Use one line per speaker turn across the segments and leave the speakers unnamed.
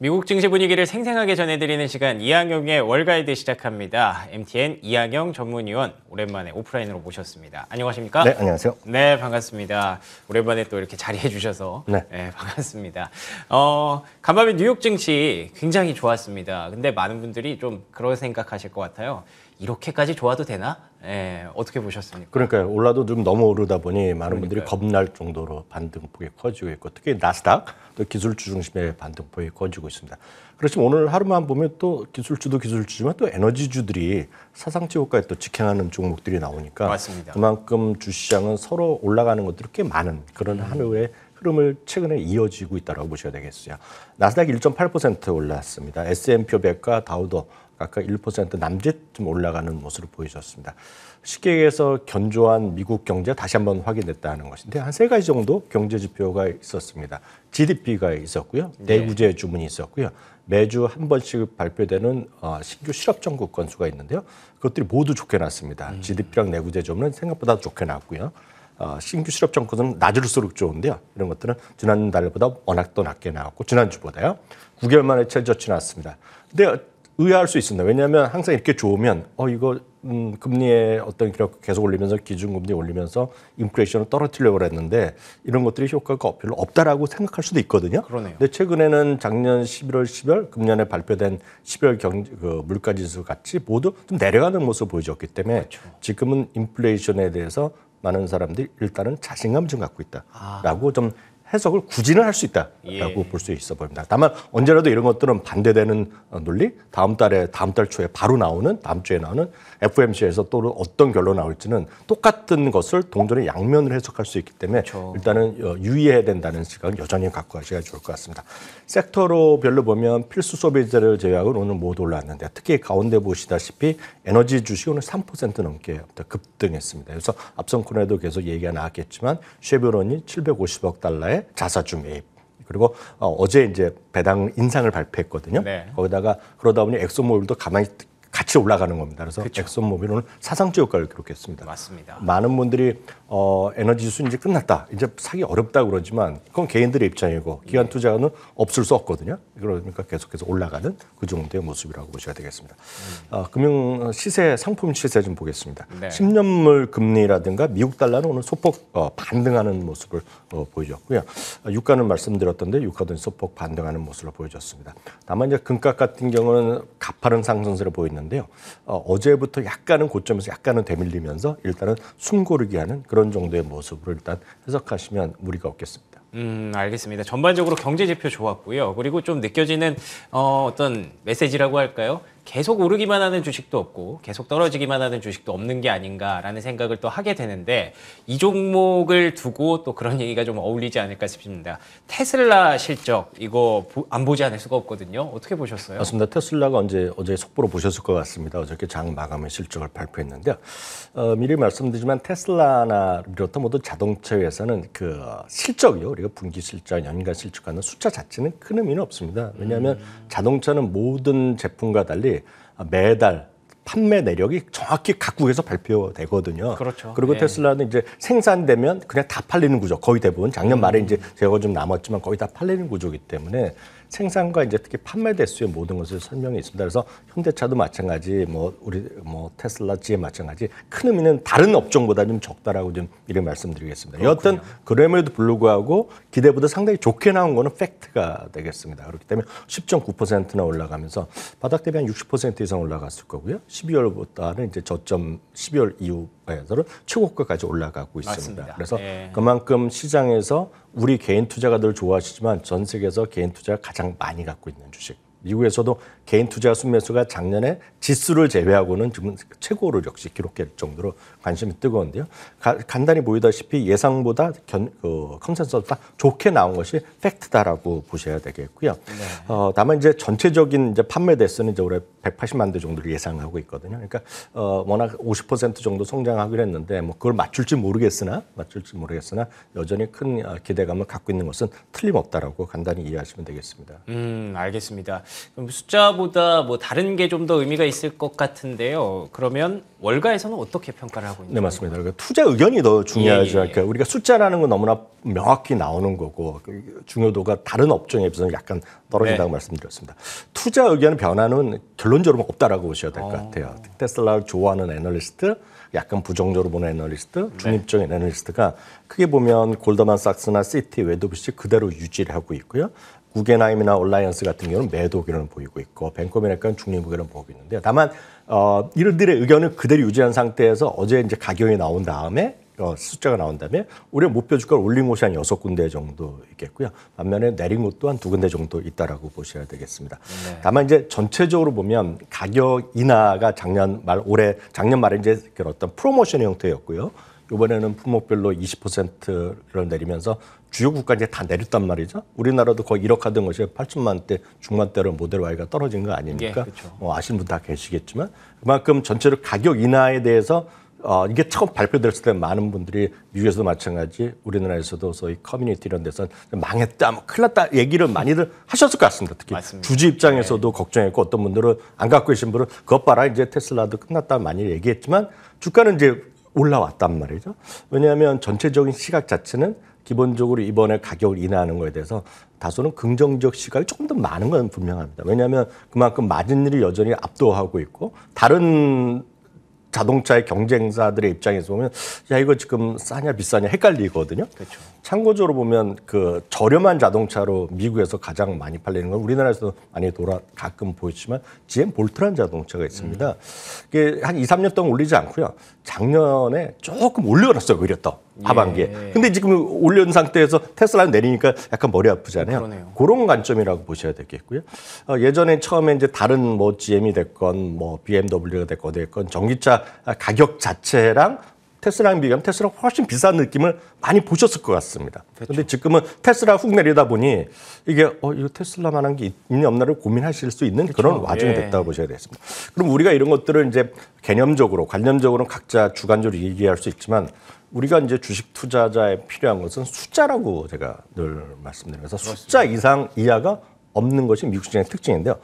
미국 증시 분위기를 생생하게 전해드리는 시간 이항용의 월가이드 시작합니다. MTN 이항영 전문위원 오랜만에 오프라인으로 모셨습니다. 안녕하십니까? 네, 안녕하세요. 네, 반갑습니다. 오랜만에 또 이렇게 자리해 주셔서 네. 네, 반갑습니다. 어, 간밤에 뉴욕 증시 굉장히 좋았습니다. 근데 많은 분들이 좀 그런 생각하실 것 같아요. 이렇게까지 좋아도 되나? 예, 어떻게 보셨습니까?
그러니까요. 올라도 좀 너무 오르다 보니 많은 분들이 겁날 정도로 반등폭이 커지고 있고 특히 나스닥 또 기술주 중심의 반등폭이 커지고 있습니다. 그렇지만 오늘 하루만 보면 또 기술주도 기술주지만 또 에너지주들이 사상 최고가또 직행하는 종목들이 나오니까 맞습니다. 그만큼 주시장은 서로 올라가는 것들이 꽤 많은 그런 음. 하루의 흐름을 최근에 이어지고 있다고 보셔야 되겠어요. 나스닥1.8% 올랐습니다. S&P 500과 다우도 각각 1% 남짓쯤 올라가는 모습을 보이셨습니다. 쉽게 얘기해서 견조한 미국 경제 다시 한번 확인됐다는 것인데 한 세 가지 정도 경제 지표가 있었습니다. GDP가 있었고요. 예. 내구재 주문이 있었고요. 매주 한 번씩 발표되는 어, 신규 실업 전국 건수가 있는데요. 그것들이 모두 좋게 났습니다. GDP랑 음. 내구재 주문은 생각보다 좋게 났고요. 어, 신규 실업 정권은 낮을수록 좋은데요. 이런 것들은 지난달보다 워낙 또 낮게 나왔고 지난주보다요. 9개월 만에 최저치 나왔습니다. 근데 의아할 수 있습니다. 왜냐하면 항상 이렇게 좋으면 어 이거 음, 금리에 어떤 기록 계속 올리면서 기준금리 올리면서 인플레이션을 떨어뜨려고 리 했는데 이런 것들이 효과가 별로 없다라고 생각할 수도 있거든요. 그러네요. 근데 최근에는 작년 11월, 12월, 금년에 발표된 11월 경, 그 물가지수 같이 모두 좀 내려가는 모습을 보여줬기 때문에 그렇죠. 지금은 인플레이션에 대해서 많은 사람들이 일단은 자신감 좀 갖고 있다라고 아. 좀 해석을 굳이는 할 수 있다라고 예. 볼수 있어 보입니다. 다만 언제라도 이런 것들은 반대되는 어, 논리, 다음 달에 다음 달 초에 바로 나오는 다음 주에 나오는 FMC에서 또 어떤 결론 나올지는 똑같은 것을 동전의 양면을 해석할 수 있기 때문에 그렇죠. 일단은 어, 유의해야 된다는 시각은 여전히 갖고 가셔야 좋을 것 같습니다. 섹터로별로 보면 필수 소비자를 제외하고 오늘 모두 올랐는데 특히 가운데 보시다시피 에너지 주식 오늘 3% 넘게 급등했습니다. 그래서 앞선 코너에도 계속 얘기가 나왔겠지만 쉐브론이 750억 달러에 자사주 매입 그리고 어, 어제 이제 배당 인상을 발표했거든요. 네. 거기다가 그러다 보니 엑소모빌도 가만히 같이 올라가는 겁니다. 그래서 그렇죠. 엑소모빌 오늘 사상적 효과를 기록했습니다. 맞습니다. 많은 분들이 어, 에너지 지수 이제 끝났다. 이제 사기 어렵다 그러지만 그건 개인들의 입장이고 네. 기관 투자는 없을 수 없거든요. 그러니까 계속해서 올라가는 그 정도의 모습이라고 보셔야 되겠습니다. 음. 어, 금융 시세 상품 시세 좀 보겠습니다. 네. 10년물 금리라든가 미국 달러는 오늘 소폭 어, 반등하는 모습을 어, 보여줬고요. 유가는 말씀드렸던데 유가도 소폭 반등하는 모습을 보여줬습니다. 다만 이제 금값 같은 경우는 가파른 상승세를 보이는 있는데요. 어, 제부터 약간은 고점에서 약간은 되밀리면서 일단은 숨 고르기 하는 그런 정도의 모습으로 일단 해석하시면 무리가 없겠습니다.
음, 알겠습니다. 전반적으로 경제 지표 좋았고요. 그리고 좀 느껴지는 어, 어떤 메시지라고 할까요? 계속 오르기만 하는 주식도 없고 계속 떨어지기만 하는 주식도 없는 게 아닌가라는 생각을 또 하게 되는데 이 종목을 두고 또 그런 얘기가 좀 어울리지 않을까 싶습니다. 테슬라 실적 이거 안 보지 않을 수가 없거든요. 어떻게 보셨어요? 맞습니다.
테슬라가 언제 어제 속보로 보셨을 것 같습니다. 어저께 장 마감의 실적을 발표했는데 요 어, 미리 말씀드리지만 테슬라나 비롯한 모든 자동차 회사는 그 실적이요. 우리가 분기 실적, 연간 실적하는 숫자 자체는 큰 의미는 없습니다. 왜냐하면 음. 자동차는 모든 제품과 달리 아, 매달 판매 내력이 정확히 각국에서 발표되거든요. 그렇죠. 그리고 예. 테슬라는 이제 생산되면 그냥 다 팔리는 구조. 거의 대부분 작년 말에 음. 이제 제거좀 남았지만 거의 다 팔리는 구조이기 때문에 생산과 이제 특히 판매 대수의 모든 것을 설명해 있습니다. 그래서 현대차도 마찬가지, 뭐 우리 뭐 테슬라, 지에 마찬가지 큰 의미는 다른 업종보다 좀 적다라고 좀 이런 말씀드리겠습니다. 여튼 그럼에도 불구하고 기대보다 상당히 좋게 나온 거는 팩트가 되겠습니다. 그렇기 때문에 10.9%나 올라가면서 바닥 대비 한 60% 이상 올라갔을 거고요. 1 2월부터는 이제 저점 12월 이후 주가에서 최고가까지 올라가고 있습니다. 맞습니다. 그래서 예. 그만큼 시장에서 우리 개인 투자가들 좋아하시지만 전 세계에서 개인 투자가 가장 많이 갖고 있는 주식. 미국에서도 개인 투자 순매수가 작년에 지수를 제외하고는 지금 최고를 역시 기록될 정도로 관심이 뜨거운데요. 가, 간단히 보이다시피 예상보다 견, 어, 그 컨센서스가 좋게 나온 것이 팩트다라고 보셔야 되겠고요. 네. 어, 다만 이제 전체적인 이제 판매 대수는 이제 올해 180만 대 정도를 예상하고 있거든요. 그러니까 어, 워낙 50% 정도 성장하기로 했는데 뭐 그걸 맞출지 모르겠으나 맞출지 모르겠으나 여전히 큰 어, 기대감을 갖고 있는 것은 틀림없다라고 간단히 이해하시면 되겠습니다. 음, 알겠습니다. 그럼 숫자
월가보다 뭐 다른 게 좀 더 의미가 있을 것 같은데요. 그러면 월가에서는 어떻게 평가를 하고
있나요? 네, 맞습니다. 그러니까 투자 의견이 더 중요하죠. 예, 예, 예. 그러니까 우리가 숫자라는 건 너무나 명확히 나오는 거고 그 중요도가 다른 업종에 비해서는 약간 떨어진다고 네. 말씀드렸습니다. 투자 의견 변화는 결론적으로 없다라고 보셔야 될것 어. 같아요. 어. 테슬라를 좋아하는 애널리스트, 약간 부정적으로 보는 애널리스트, 네. 중립적인 네. 애널리스트가 크게 보면 골더만삭스나 시티, 웨드부시 그대로 유지를 하고 있고요. 구겐하임이나 온라이언스 같은 경우는 매도 의견을 보이고 있고 벤코민에건 중립 의견을 보이고 있는데요. 다만 어, 이들의 런 의견을 그대로 유지한 상태에서 어제 이제 가격이 나온 다음에 어, 숫자가 나온 다음에 우리 목표 주가를 올린 곳이 한 여섯 군데 정도 있겠고요. 반면에 내린 곳 또한 두 군데 정도 있다라고 보셔야 되겠습니다. 네. 다만 이제 전체적으로 보면 가격 인하가 작년 말 올해 작년 말에 이제 그런 어떤 프로모션 형태였고요. 이번에는 품목별로 20%를 내리면서 주요 국가 이제 다 내렸단 말이죠. 우리나라도 거의 1억 하던 것이 8천만 대 중반대로 모델 Y가 떨어진 거 아닙니까? 예, 어, 아시는 분 다 계시겠지만 그만큼 전체로 가격 인하에 대해서 어, 이게 처음 발표됐을 때 많은 분들이 미국에서도 마찬가지 우리나라에서도 소위 커뮤니티 이런 데서 망했다, 뭐 큰일 났다 얘기를 많이들 하셨을 것 같습니다. 특히 맞습니다. 주주 입장에서도 네. 걱정했고 어떤 분들은 안 갖고 계신 분은 그것 봐라 이제 테슬라도 끝났다 많이 얘기했지만 주가는 이제 올라왔단 말이죠. 왜냐하면 전체적인 시각 자체는 기본적으로 이번에 가격을 인하하는 것에 대해서 다소는 긍정적 시각이 조금 더 많은 건 분명합니다. 왜냐하면 그만큼 마진율이 여전히 압도하고 있고 다른 자동차의 경쟁사들의 입장에서 보면 야 이거 지금 싸냐 비싸냐 헷갈리거든요. 그렇죠. 참고적으로 보면 그 저렴한 자동차로 미국에서 가장 많이 팔리는 건 우리나라에서도 많이 돌아 가끔 보이지만 GM 볼트란 자동차가 있습니다. 음. 이게 한 2, 3년 동안 올리지 않고요. 작년에 조금 올려놨어요, 오히려 또. 하반기에. 예. 근데 지금 올려온 상태에서 테슬라는 내리니까 약간 머리 아프잖아요. 음, 그러네요. 그런 관점이라고 보셔야 되겠고요. 어, 예전에 처음에 이제 다른 뭐 GM이 됐건 뭐 BMW가 됐건 됐건 전기차 가격 자체랑 테슬라랑 비교하면 테슬라 가 훨씬 비싼 느낌을 많이 보셨을 것 같습니다. 그런데 그렇죠. 지금은 테슬라 훅 내리다 보니 이게 어 이거 테슬라만한 게 있냐 없나를 고민하실 수 있는 그렇죠. 그런 와중이 예. 됐다고 보셔야 되겠습니다. 그럼 우리가 이런 것들을 이제 개념적으로 관념적으로는 각자 주관적으로 얘기할 수 있지만 우리가 이제 주식 투자자에 필요한 것은 숫자라고 제가 늘 말씀드리면서 숫자 이상 이하가 없는 것이 미국 시장의 특징인데요.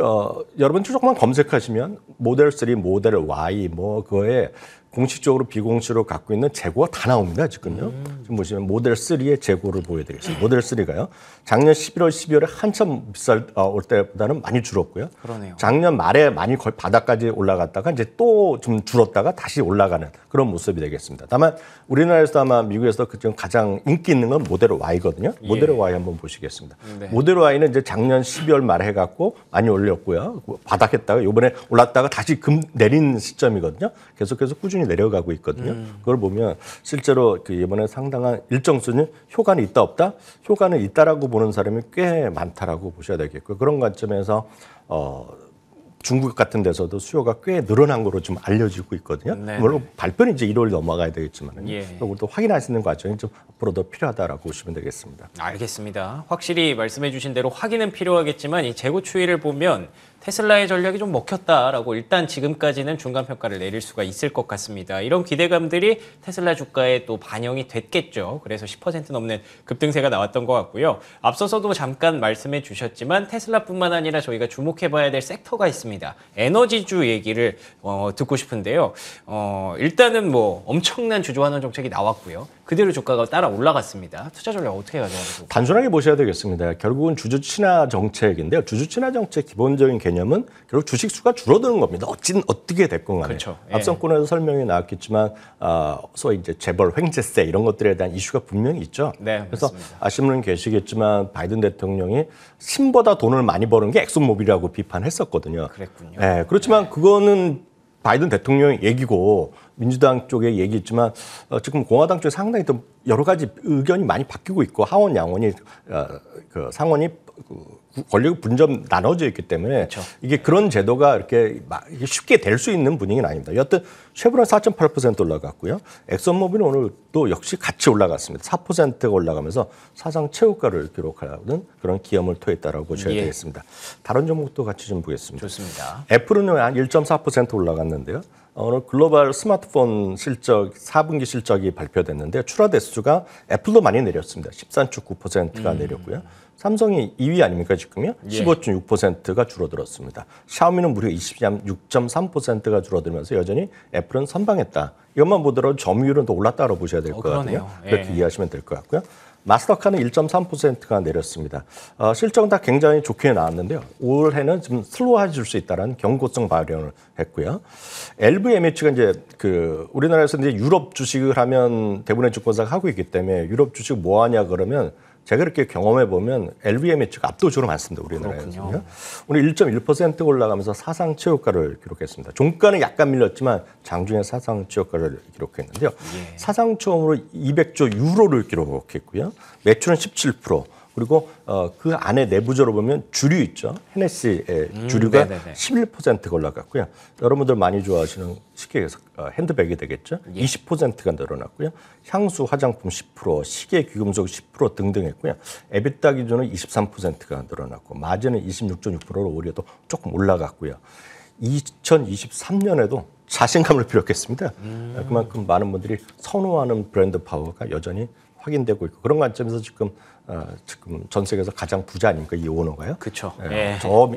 어, 여러분 조금만 검색하시면 모델 3, 모델 Y 뭐 그거에 공식적으로 비공식으로 갖고 있는 재고가 다 나옵니다. 지금요. 음. 지금 보시면 모델 3의 재고를 보여드리겠습니다. 모델 3가요. 작년 11월, 12월에 한참 비쌀 어, 올 때보다는 많이 줄었고요. 그러네요. 작년 말에 많이 거의 바닥까지 올라갔다가 이제 또 좀 줄었다가 다시 올라가는 그런 모습이 되겠습니다. 다만 우리나라에서 아마 미국에서 그 지금 가장 인기 있는 건 모델 Y거든요. 예. 모델 Y 한번 보시겠습니다. 네. 모델 Y는 이제 작년 12월 말에 해갖고 많이 올렸고요. 바닥했다가 요번에 올랐다가 다시 금 내린 시점이거든요. 계속해서 꾸준히 천천히 내려가고 있거든요. 음. 그걸 보면 실제로 그 이번에 상당한 일정 수준 효과는 있다 없다, 효과는 있다라고 보는 사람이 꽤 많다라고 보셔야 되겠고요. 그런 관점에서 어 중국 같은 데서도 수요가 꽤 늘어난 거로 좀 알려지고 있거든요. 네네. 물론 발표는 이제 1월 넘어가야 되겠지만 예. 그걸 또확인할수있는 과정이 좀 앞으로 더 필요하다라고 보시면 되겠습니다. 알겠습니다.
확실히 말씀해 주신 대로 확인은 필요하겠지만 이 재고 추이를 보면 테슬라의 전략이 좀 먹혔다라고 일단 지금까지는 중간 평가를 내릴 수가 있을 것 같습니다. 이런 기대감들이 테슬라 주가에 또 반영이 됐겠죠. 그래서 10% 넘는 급등세가 나왔던 것 같고요. 앞서서도 잠깐 말씀해 주셨지만 테슬라뿐만 아니라 저희가 주목해봐야 될 섹터가 있습니다. 에너지주 얘기를 어, 듣고 싶은데요. 어, 일단은 뭐 엄청난 주주환원 정책이 나왔고요. 그대로 주가가 따라 올라갔습니다. 투자 전략 어떻게 가져가고?
단순하게 보셔야 되겠습니다. 결국은 주주 친화 정책인데요. 주주 친화 정책 기본적인 개념 개냐면 결국 주식 수가 줄어드는 겁니다. 어찌 든 어떻게 됐건 간에. 그렇죠. 예. 앞선권에서 설명이 나왔겠지만 아, 소위 이제 재벌 횡재세 이런 것들에 대한 이슈가 분명히 있죠. 네, 그래서 아시는 분 계시겠지만 바이든 대통령이 신보다 돈을 많이 버는 게 엑소모빌이라고 비판했었거든요. 그랬군요. 예, 그렇지만 네. 그거는 바이든 대통령의 얘기고 민주당 쪽의 얘기지만 어, 지금 공화당 쪽에 상당히 또 여러 가지 의견이 많이 바뀌고 있고 하원 양원이 어, 그 상원이 그 권력 분점 나눠져 있기 때문에 그렇죠. 이게 그런 제도가 이렇게 쉽게 될 수 있는 분위기는 아닙니다. 여하튼 쉐브론 4.8% 올라갔고요. 엑슨모빌은 오늘 또 역시 같이 올라갔습니다. 4%가 올라가면서 사상 최고가를 기록하는 그런 기염을 토했다라고 보셔야 예. 되겠습니다. 다른 종목도 같이 좀 보겠습니다. 좋습니다. 애플은 한1.4% 올라갔는데요. 어, 오늘 글로벌 스마트폰 실적 4분기 실적이 발표됐는데 출하 대수가 애플도 많이 내렸습니다. 13.9%가 음. 내렸고요. 삼성이 2위 아닙니까 지금요? 예. 15.6%가 줄어들었습니다. 샤오미는 무려 26.3%가 줄어들면서 여전히 애플은 선방했다. 이것만 보더라도 점유율은 더 올랐다고 보셔야 될 것같아요 어, 그렇게 예. 이해하시면 될 것 같고요. 마스터카는 1.3%가 내렸습니다. 어, 실적은 다 굉장히 좋게 나왔는데요. 올해는 좀 슬로우해질 수 있다는 경고성 발언을 했고요. LVMH가 이제 그 우리나라에서 이제 유럽 주식을 하면 대부분의 주권사가 하고 있기 때문에 유럽 주식 뭐 하냐 그러면 제가 그렇게 경험해 보면 LVMH가 압도적으로 많습니다. 우리나라에서는요. 오늘 1.1% 올라가면서 사상 최고가를 기록했습니다. 종가는 약간 밀렸지만 장중에 사상 최고가를 기록했는데요. 예. 사상 처음으로 200조 유로를 기록했고요. 매출은 17%. 그리고 어, 그 안에 내부적으로 보면 주류 있죠. 헤네시의 음, 주류가 음, 11%가 올라갔고요. 여러분들 많이 좋아하시는 쉽게 해서 어, 핸드백이 되겠죠. 예. 20%가 늘어났고요. 향수, 화장품 10%, 시계, 귀금속 10% 등등 했고요. 에비타 기준은 23%가 늘어났고 마진은 26.6%로 오히려 또 조금 올라갔고요. 2023년에도 자신감을 비롯했습니다. 음. 그만큼 많은 분들이 선호하는 브랜드 파워가 여전히 확인되고 있고 그런 관점에서 지금 어, 지금 전 세계에서 가장 부자 아닙니까 이 오너가요? 그렇죠. 예. 예. 저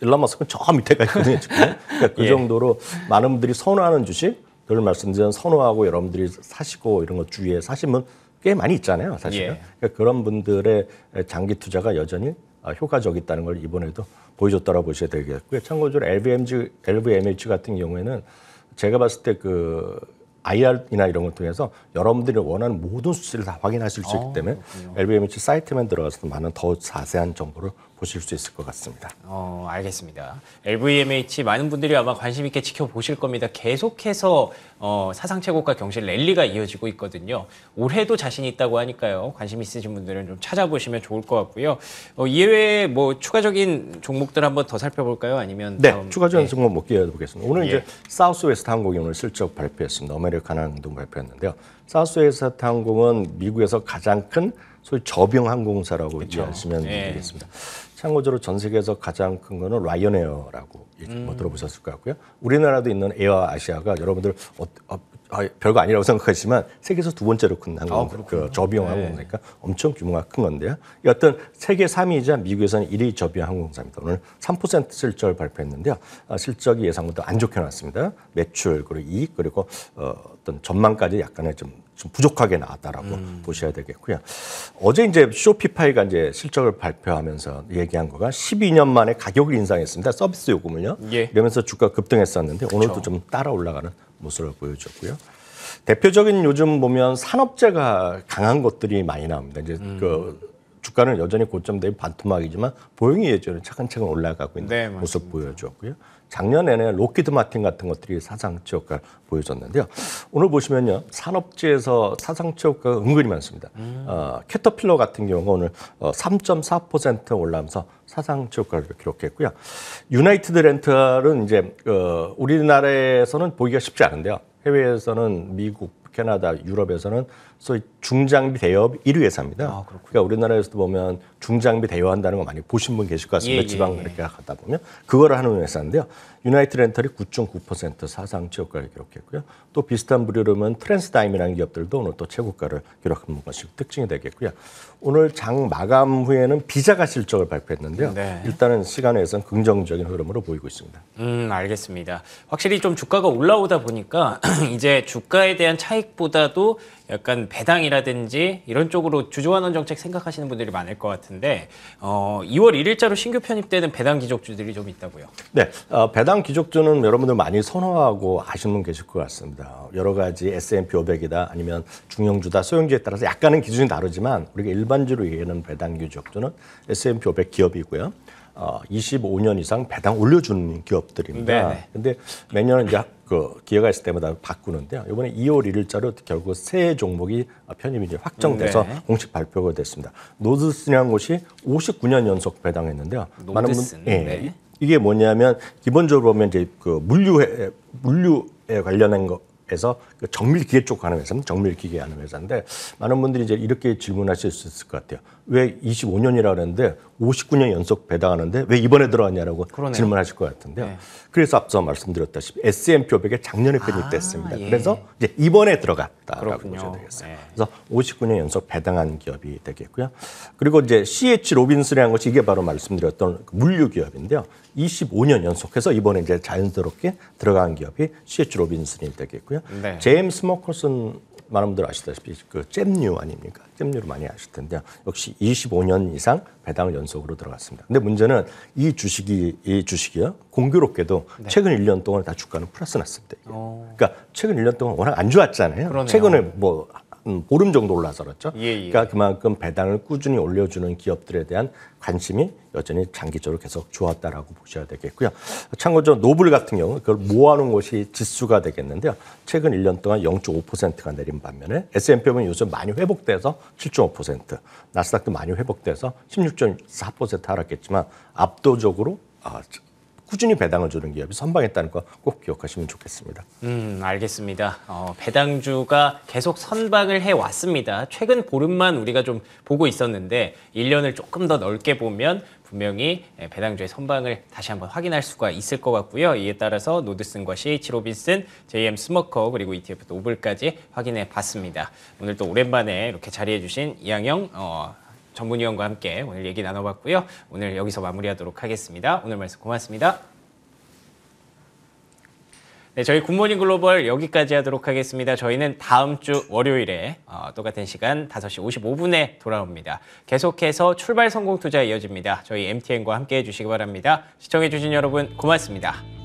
일론 머스크는 저 밑에가 있거든요. 지금. 그러니까 그 예. 정도로 많은 분들이 선호하는 주식, 늘 말씀드린 선호하고 여러분들이 사시고 이런 것 주위에 사시면 꽤 많이 있잖아요, 사실은. 예. 그러니까 그런 분들의 장기 투자가 여전히 아, 효과적있다는걸 이번에도 보여줬다라고 보셔야 되겠고요. 참고적으로 LVMH, LVMH 같은 경우에는 제가 봤을 때그 IR이나 이런 걸 통해서 여러분들이 원하는 모든 수치를 다 확인하실 수 있기 아, 때문에 아, LVMH 사이트만 들어가서 도 많은 더 자세한 정보를 보실 수 있을 것 같습니다. 어, 알겠습니다.
LVMH 많은 분들이 아마 관심 있게 지켜보실 겁니다. 계속해서 어, 사상 최고가 경신 랠리가 이어지고 있거든요. 올해도 자신 있다고 하니까요. 관심 있으신 분들은 좀 찾아보시면 좋을 것 같고요. 어, 이외에 뭐 추가적인 종목들 한번 더 살펴볼까요? 아니면 네, 다음... 추가적인 네.
종목 네. 못기보겠습니다 오늘 예. 이제 사우스웨스트 항공이 오늘 실적 발표했습니다. 아메리칸 항공 발표했는데요. 사우스웨스트 항공은 미국에서 가장 큰 소위 저병 항공사라고 그렇죠. 이해하시면 네. 되겠습니다. 참고적으로 전 세계에서 가장 큰 거는 라이언웨어라고 얘기 좀 뭐 음. 들어보셨을 것 같고요. 우리나라도 있는 에어 아시아가 여러분들 어, 어, 아, 별거 아니라고 생각하지만 세계에서 두 번째로 큰 항공 아, 그 저비용 네. 항공사니까 네. 엄청 규모가 큰 건데요. 여튼 세계 3위이자 미국에서는 1위 저비용 항공사입니다. 오늘 3% 실적을 발표했는데요. 아, 실적이 예상보다 안 좋게 나왔습니다. 매출 그리고 이익 그리고 어, 어떤 전망까지 약간의 좀, 좀 부족하게 나왔다라고 음. 보셔야 되겠고요. 어제 이제 쇼피파이가 이제 실적을 발표하면서 얘기한 거가 12년 만에 가격을 인상했습니다. 서비스 요금을요. 올 예. 그러면서 주가 급등했었는데 그렇 오늘도 그렇죠. 좀 따라 올라가는 모습을 보여줬고요. 대표적인 요즘 보면 산업재가 강한 것들이 많이 나옵니다. 이제 음. 그 주가는 여전히 고점 대비 반토막이지만 보잉이 예전에 차근차근 올라가고 있는 네, 모습 보여주었고요 작년에는 로키드 마틴 같은 것들이 사상 최고가 보여줬는데요. 오늘 보시면요. 산업지에서 사상최고가 은근히 많습니다. 음. 어, 캐터필러 같은 경우 오늘 3.4% 어, 올라면서 사상최고가를 기록했고요. 유나이티드 렌탈은 이제 어, 우리나라에서는 보기가 쉽지 않은데요. 해외에서는 미국, 캐나다, 유럽에서는 소위 중장비 대여업 1위 회사입니다. 아, 그러니까 우리나라에서도 보면 중장비 대여한다는 거 많이 보신 분 계실 것 같습니다. 예, 예 지방 예. 이렇게 예. 가다 보면 그걸 하는 회사인데요. 유나이트 렌털이 9.9% 사상 최고가를 기록했고요. 또 비슷한 부류로면 트랜스다임이라는 기업들도 오늘 또 최고가를 기록한 것이 특징이 되겠고요. 오늘 장 마감 후에는 비자가 실적을 발표했는데요. 네. 일단은 시간에 의 긍정적인 흐름으로 보이고 있습니다.
음, 알겠습니다. 확실히 좀 주가가 올라오다 보니까 이제 주가에 대한 차익보다도 약간 배당이라든지 이런 쪽으로 주주환원 정책 생각하시는 분들이 많을 것 같은데 어, 2월 1일자로 신규 편입되는 배당 기족주들이 좀 있다고요.
네, 어, 배당 기족주는 여러분들 많이 선호하고 아시는 분 계실 것 같습니다. 여러 가지 S&P 500이다 아니면 중형주다 소형주에 따라서 약간은 기준이 다르지만 우리가 일반적으로 얘기하는 배당 기족주는 S&P 500 기업이고요. 어, 25년 이상 배당 올려주는 기업들입니다. 그런데 매년 이제 그 기회가 있을 때마다 바꾸는데요. 이번에 2월 1일자로 결국 새 종목이 편입이 이제 확정돼서 네. 공식 발표가 됐습니다. 노드슨이라는 곳이 59년 연속 배당했는데요. 노드슨. 많은 분, 예, 네. 이게 뭐냐면 기본적으로 보면 이제 그 물류에 물류에 관련한 거에서 그 정밀기계 쪽 하는 회사는 정밀기계 하는 회사인데 많은 분들이 이제 이렇게 질문하실 수 있을 것 같아요. 왜 25년이라 그랬는데 59년 연속 배당하는데 왜 이번에 들어왔냐라고 그러네요. 질문하실 것 같은데요. 네. 그래서 앞서 말씀드렸다시피 S&P 500에 작년에 편입됐습니다. 아, 예. 그래서 이제 이번에 들어갔다라고 보셔야 되겠어요. 네. 그래서 59년 연속 배당한 기업이 되겠고요. 그리고 이제 CH 로빈슨이라는 것이 이게 바로 말씀드렸던 그 물류 기업인데요. 25년 연속해서 이번에 이제 자연스럽게 들어간 기업이 CH 로빈슨이 되겠고요. 네. 제임스 모커슨 많은 분들 아시다시피 그 잼류 아닙니까? 잼류를 많이 아실 텐데 역시 25년 이상 배당 연속으로 들어갔습니다. 근데 문제는 이 주식이 이 주식이요 공교롭게도 네. 최근 1년 동안 다 주가는 플러스 났습니다. 어. 그러니까 최근 1년 동안 워낙 안 좋았잖아요. 그러네요. 최근에 뭐 음, 보름 정도 올라서었죠 그렇죠? 예, 예. 그러니까 그만큼 배당을 꾸준히 올려주는 기업들에 대한 관심이 여전히 장기적으로 계속 좋았다라고 보셔야 되겠고요. 참고로 노블 같은 경우 그걸 모아놓은 것이 지수가 되겠는데요. 최근 1년 동안 0.5%가 내린 반면에 S&P 500은 요즘 많이 회복돼서 7.5%, 나스닥도 많이 회복돼서 16.4% 하락했지만 압도적으로 아, 꾸준히 배당을 주는 기업이 선방했다는 거 꼭 기억하시면 좋겠습니다.
음, 알겠습니다. 어, 배당주가 계속 선방을 해 왔습니다. 최근 보름만 우리가 좀 보고 있었는데 1년을 조금 더 넓게 보면 분명히 예, 배당주의 선방을 다시 한번 확인할 수가 있을 것 같고요. 이에 따라서 노드슨과 CH 로빈슨, JM 스머커 그리고 ETF 노블까지 확인해 봤습니다. 오늘 또 오랜만에 이렇게 자리해 주신 이양영 어, 전문위원과 함께 오늘 얘기 나눠봤고요. 오늘 여기서 마무리하도록 하겠습니다. 오늘 말씀 고맙습니다. 네, 저희 굿모닝 글로벌 여기까지 하도록 하겠습니다. 저희는 다음 주 월요일에 어, 똑같은 시간 5시 55분에 돌아옵니다. 계속해서 출발 성공 투자 이어집니다. 저희 MTN과 함께 해주시기 바랍니다. 시청해주신 여러분 고맙습니다.